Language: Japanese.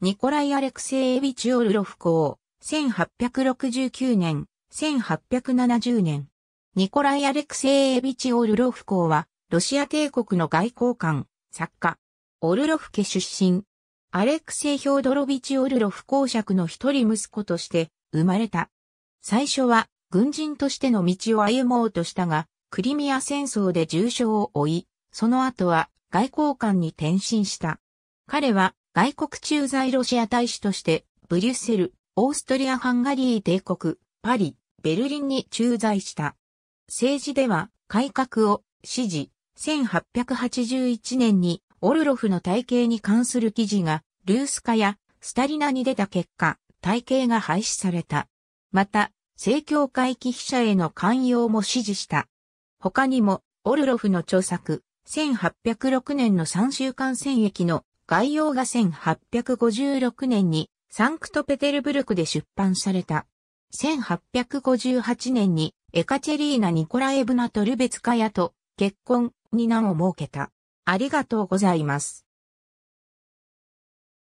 ニコライ・アレクセイエビチ・オルロフ公、1869年、1870年。ニコライ・アレクセイエビチ・オルロフ公は、ロシア帝国の外交官、作家、オルロフ家出身。アレクセイ・ヒョードロビチ・オルロフ公爵の一人息子として生まれた。最初は軍人としての道を歩もうとしたが、クリミア戦争で重傷を負い、その後は外交官に転身した。彼は外国駐在ロシア大使として、ブリュッセル、オーストリア・ハンガリー帝国、パリ、ベルリンに駐在した。政治では、改革を支持、1881年にオルロフの体系に関する記事が、ルースカやスタリナに出た結果、体系が廃止された。また、政教会寄避者への寛容も支持した。他にも、オルロフの著作、1806年の3週間戦役の概要が1856年にサンクトペテルブルクで出版された。1858年にエカチェリーナ・ニコラエブナ・トルベツカヤと結婚に名を設けた。ありがとうございます。